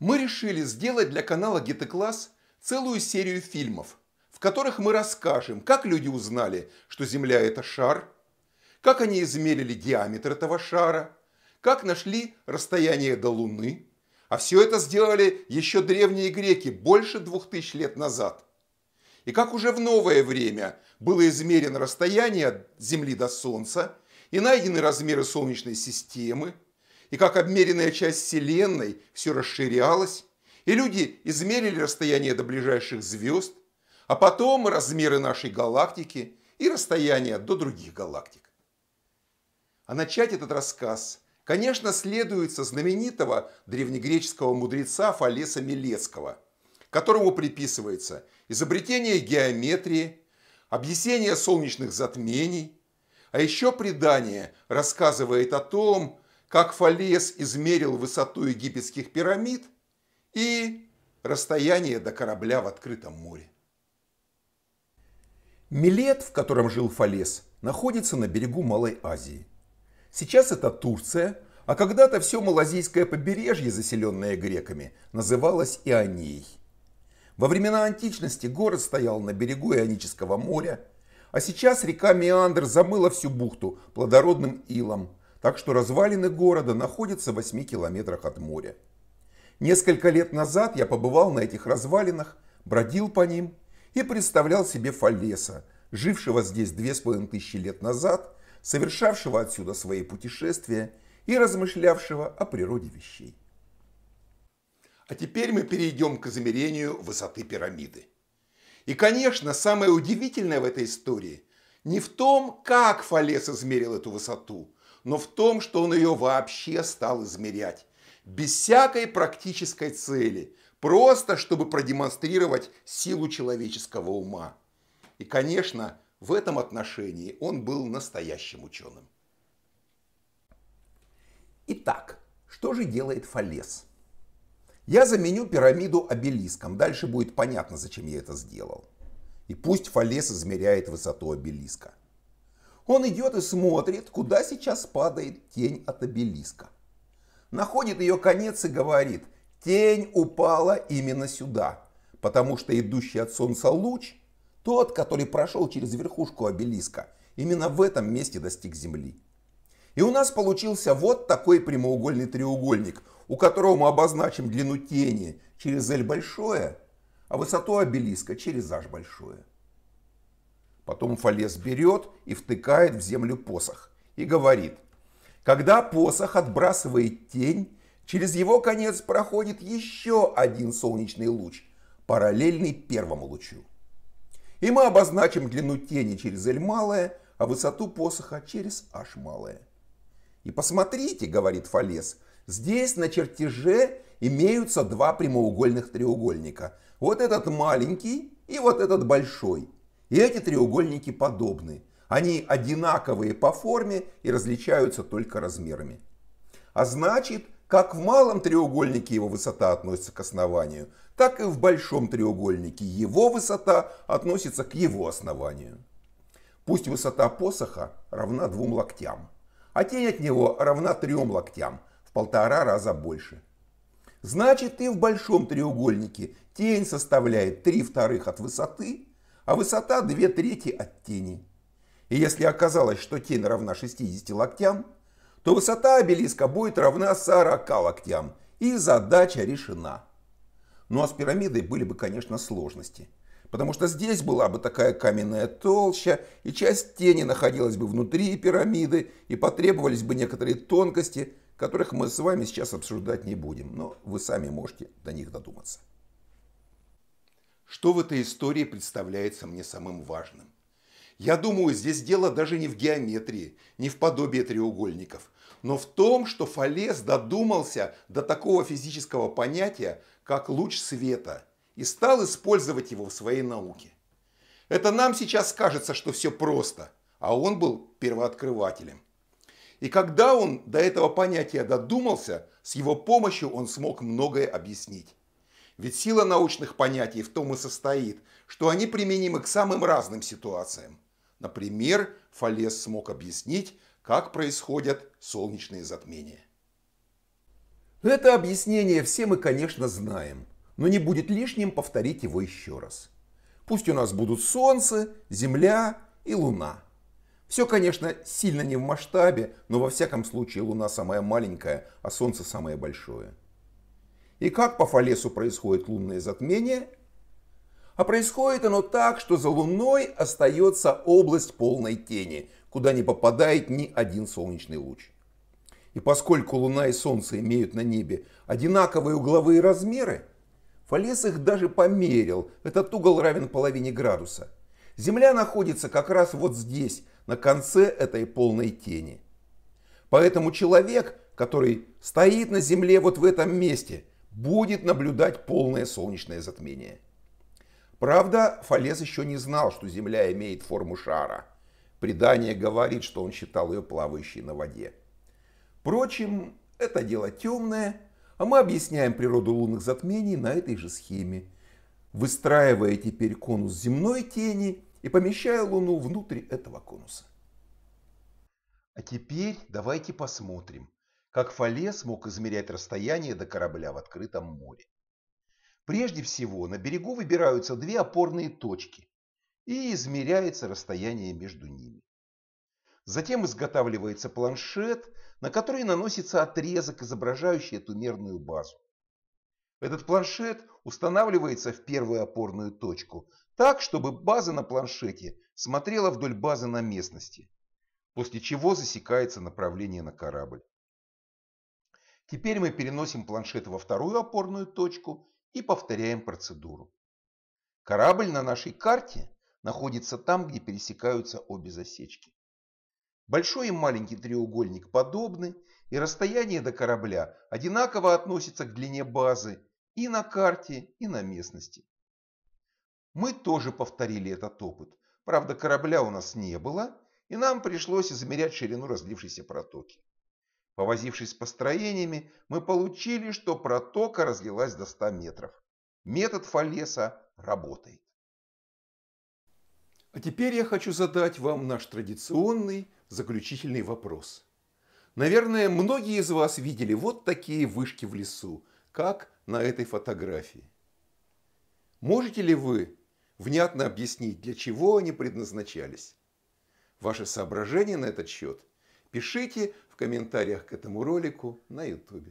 мы решили сделать для канала Гетекласс целую серию фильмов, в которых мы расскажем, как люди узнали, что Земля – это шар, как они измерили диаметр этого шара, как нашли расстояние до Луны. А все это сделали еще древние греки больше двух тысяч лет назад. И как уже в новое время было измерено расстояние от Земли до Солнца и найдены размеры Солнечной системы – и как обмеренная часть Вселенной все расширялась, и люди измерили расстояние до ближайших звезд, а потом размеры нашей галактики и расстояние до других галактик. А начать этот рассказ, конечно, следует со знаменитого древнегреческого мудреца Фалеса Милецкого, которому приписывается изобретение геометрии, объяснение солнечных затмений, а еще предание рассказывает о том, как Фалес измерил высоту египетских пирамид и расстояние до корабля в открытом море. Милет, в котором жил Фалес, находится на берегу Малой Азии. Сейчас это Турция, а когда-то все малазийское побережье, заселенное греками, называлось Ионией. Во времена античности город стоял на берегу Ионического моря, а сейчас река Меандр замыла всю бухту плодородным илом, так что развалины города находятся в 8 километрах от моря. Несколько лет назад я побывал на этих развалинах, бродил по ним и представлял себе Фалеса, жившего здесь две с половиной тысячи лет назад, совершавшего отсюда свои путешествия и размышлявшего о природе вещей. А теперь мы перейдем к измерению высоты пирамиды. И, конечно, самое удивительное в этой истории не в том, как Фалес измерил эту высоту – но в том, что он ее вообще стал измерять. Без всякой практической цели, просто чтобы продемонстрировать силу человеческого ума. И, конечно, в этом отношении он был настоящим ученым. Итак, что же делает Фалес? Я заменю пирамиду обелиском, дальше будет понятно, зачем я это сделал. И пусть Фалес измеряет высоту обелиска. Он идет и смотрит, куда сейчас падает тень от обелиска. Находит ее конец и говорит, тень упала именно сюда, потому что идущий от солнца луч, тот, который прошел через верхушку обелиска, именно в этом месте достиг земли. И у нас получился вот такой прямоугольный треугольник, у которого мы обозначим длину тени через L большое, а высоту обелиска через H большое. Потом Фалес берет и втыкает в землю посох и говорит, когда посох отбрасывает тень, через его конец проходит еще один солнечный луч, параллельный первому лучу. И мы обозначим длину тени через L малое, а высоту посоха через H малое. И посмотрите, говорит Фалес, здесь на чертеже имеются два прямоугольных треугольника. Вот этот маленький и вот этот большой – и эти треугольники подобны. Они одинаковые по форме и различаются только размерами. А значит, как в малом треугольнике его высота относится к основанию, так и в большом треугольнике его высота относится к его основанию. Пусть высота посоха равна двум локтям, а тень от него равна трем локтям, в полтора раза больше. Значит, и в большом треугольнике тень составляет три вторых от высоты, а высота две трети от тени. И если оказалось, что тень равна 60 локтям, то высота обелиска будет равна 40 локтям, и задача решена. Ну а с пирамидой были бы, конечно, сложности, потому что здесь была бы такая каменная толща, и часть тени находилась бы внутри пирамиды, и потребовались бы некоторые тонкости, которых мы с вами сейчас обсуждать не будем, но вы сами можете до них додуматься. Что в этой истории представляется мне самым важным? Я думаю, здесь дело даже не в геометрии, не в подобии треугольников, но в том, что Фалес додумался до такого физического понятия, как луч света, и стал использовать его в своей науке. Это нам сейчас кажется, что все просто, а он был первооткрывателем. И когда он до этого понятия додумался, с его помощью он смог многое объяснить. Ведь сила научных понятий в том и состоит, что они применимы к самым разным ситуациям. Например, Фалес смог объяснить, как происходят солнечные затмения. Это объяснение все мы, конечно, знаем, но не будет лишним повторить его еще раз. Пусть у нас будут Солнце, Земля и Луна. Все, конечно, сильно не в масштабе, но во всяком случае Луна самая маленькая, а Солнце самое большое. И как по Фалесу происходит лунное затмение? А происходит оно так, что за Луной остается область полной тени, куда не попадает ни один солнечный луч. И поскольку Луна и Солнце имеют на небе одинаковые угловые размеры, Фалес их даже померил, этот угол равен половине градуса. Земля находится как раз вот здесь, на конце этой полной тени. Поэтому человек, который стоит на Земле вот в этом месте – будет наблюдать полное солнечное затмение. Правда, Фалес еще не знал, что Земля имеет форму шара. Предание говорит, что он считал ее плавающей на воде. Впрочем, это дело темное, а мы объясняем природу лунных затмений на этой же схеме, выстраивая теперь конус земной тени и помещая Луну внутрь этого конуса. А теперь давайте посмотрим, как Фале смог измерять расстояние до корабля в открытом море. Прежде всего, на берегу выбираются две опорные точки и измеряется расстояние между ними. Затем изготавливается планшет, на который наносится отрезок, изображающий эту мерную базу. Этот планшет устанавливается в первую опорную точку, так, чтобы база на планшете смотрела вдоль базы на местности, после чего засекается направление на корабль. Теперь мы переносим планшет во вторую опорную точку и повторяем процедуру. Корабль на нашей карте находится там, где пересекаются обе засечки. Большой и маленький треугольник подобны, и расстояние до корабля одинаково относится к длине базы и на карте, и на местности. Мы тоже повторили этот опыт. Правда, корабля у нас не было, и нам пришлось измерять ширину разлившейся протоки. Повозившись с построениями, мы получили, что протока разлилась до 100 метров. Метод Фалеса работает. А теперь я хочу задать вам наш традиционный заключительный вопрос. Наверное, многие из вас видели вот такие вышки в лесу, как на этой фотографии. Можете ли вы внятно объяснить, для чего они предназначались? Ваше соображение на этот счет пишите комментариях к этому ролику на YouTube.